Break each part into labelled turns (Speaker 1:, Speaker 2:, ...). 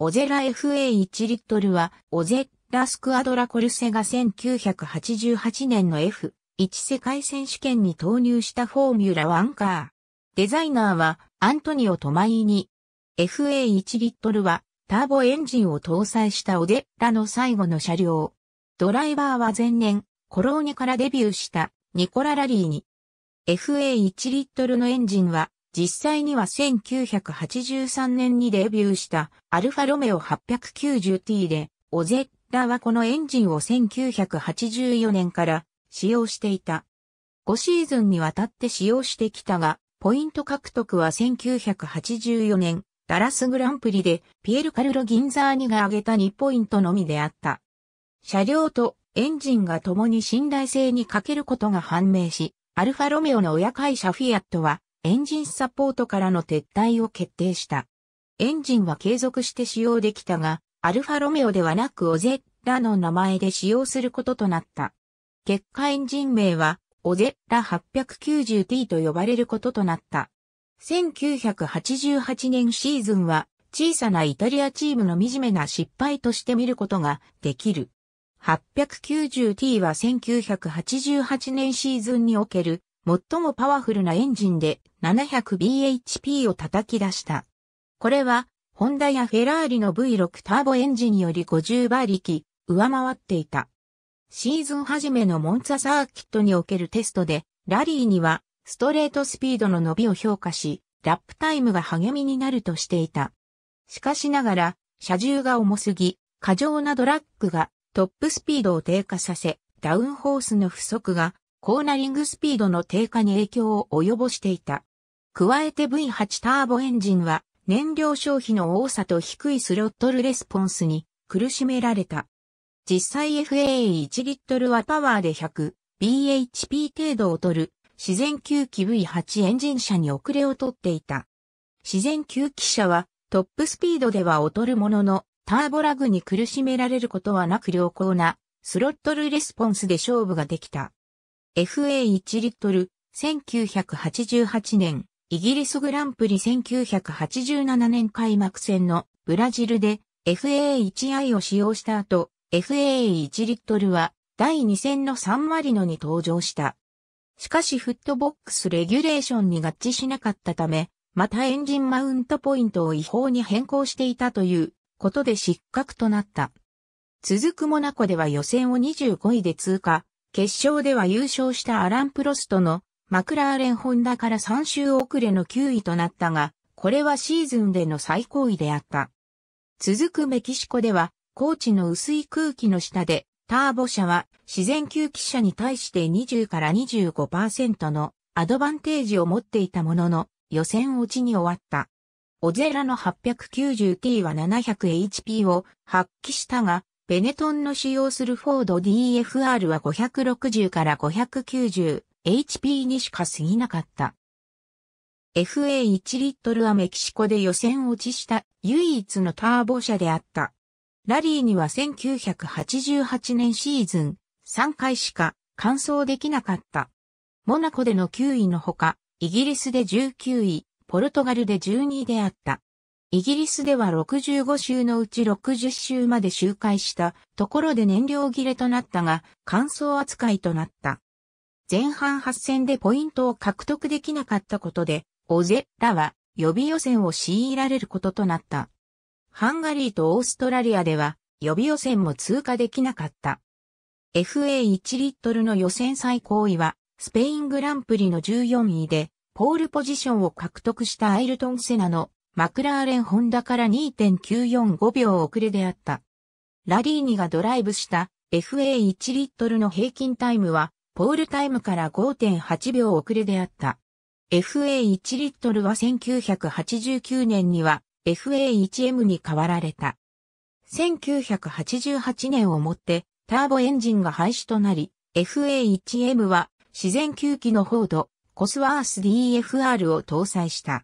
Speaker 1: オゼラ FA1 リットルは、オゼラスクアドラコルセが1988年の F1 世界選手権に投入したフォーミュラワンカー。デザイナーはアントニオ・トマイニ。FA1 リットルはターボエンジンを搭載したオデラの最後の車両。ドライバーは前年、コローニからデビューしたニコラ・ラリーニ。FA1 リットルのエンジンは実際には1983年にデビューしたアルファロメオ 890T で、オゼッラはこのエンジンを1984年から使用していた。5シーズンにわたって使用してきたが、ポイント獲得は1984年、ダラスグランプリでピエル・カルロ・ギンザーニが挙げた2ポイントのみであった。車両とエンジンが共に信頼性に欠けることが判明し、アルファロメオの親会社フィアットはエンジンサポートからの撤退を決定した。エンジンは継続して使用できたが、アルファロメオではなくオゼッラの名前で使用することとなった。結果エンジン名は、オゼッラ 890T と呼ばれることとなった。1988年シーズンは、小さなイタリアチームの惨めな失敗として見ることができる。890T は1988年シーズンにおける最もパワフルなエンジンで 700bhp を叩き出した。これは、ホンダやフェラーリの V6 ターボエンジンより50馬力、上回っていた。シーズン初めのモンツァサーキットにおけるテストで、ラリーには、ストレートスピードの伸びを評価し、ラップタイムが励みになるとしていた。しかしながら、車重が重すぎ、過剰なドラッグがトップスピードを低下させ、ダウンホースの不足がコーナリングスピードの低下に影響を及ぼしていた。加えて V8 ターボエンジンは燃料消費の多さと低いスロットルレスポンスに苦しめられた。実際 f a a 1リットルはパワーで 100bhp 程度を取る自然吸気 V8 エンジン車に遅れをとっていた。自然吸気車はトップスピードでは劣るもののターボラグに苦しめられることはなく良好なスロットルレスポンスで勝負ができた。FA1 リットル、1988年、イギリスグランプリ1987年開幕戦のブラジルで FA1i を使用した後、FA1 リットルは第2戦のサンマリノに登場した。しかしフットボックスレギュレーションに合致しなかったため、またエンジンマウントポイントを違法に変更していたということで失格となった。続くモナコでは予選を25位で通過、決勝では優勝したアラン・プロストのマクラーレン・ホンダから3周遅れの9位となったが、これはシーズンでの最高位であった。続くメキシコでは、高地の薄い空気の下で、ターボ車は自然吸気車に対して20から25%のアドバンテージを持っていたものの、予選落ちに終わった。オゼラの 890T は 700HP を発揮したが、ベネトンの使用するフォード DFR は560から590 HP にしか過ぎなかった。FA1 リットルはメキシコで予選落ちした唯一のターボ車であった。ラリーには1988年シーズン3回しか完走できなかった。モナコでの9位のほか、イギリスで19位、ポルトガルで12位であった。イギリスでは65週のうち60週まで周回したところで燃料切れとなったが、乾燥扱いとなった。前半8戦でポイントを獲得できなかったことで、オゼらは予備予選を強いられることとなった。ハンガリーとオーストラリアでは予備予選も通過できなかった。FA1 リットルの予選最高位はスペイングランプリの14位で、ポールポジションを獲得したアイルトン・セナのマクラーレンホンダから2.945秒遅れであった。ラリーニがドライブした FA1 リットルの平均タイムは、ポールタイムから5.8秒遅れであった。FA1 リットルは1989年には FA1M に変わられた。1988年をもってターボエンジンが廃止となり、FA1M は自然吸気のフォード、コスワース DFR を搭載した。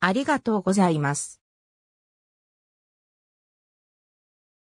Speaker 1: ありがとうございます。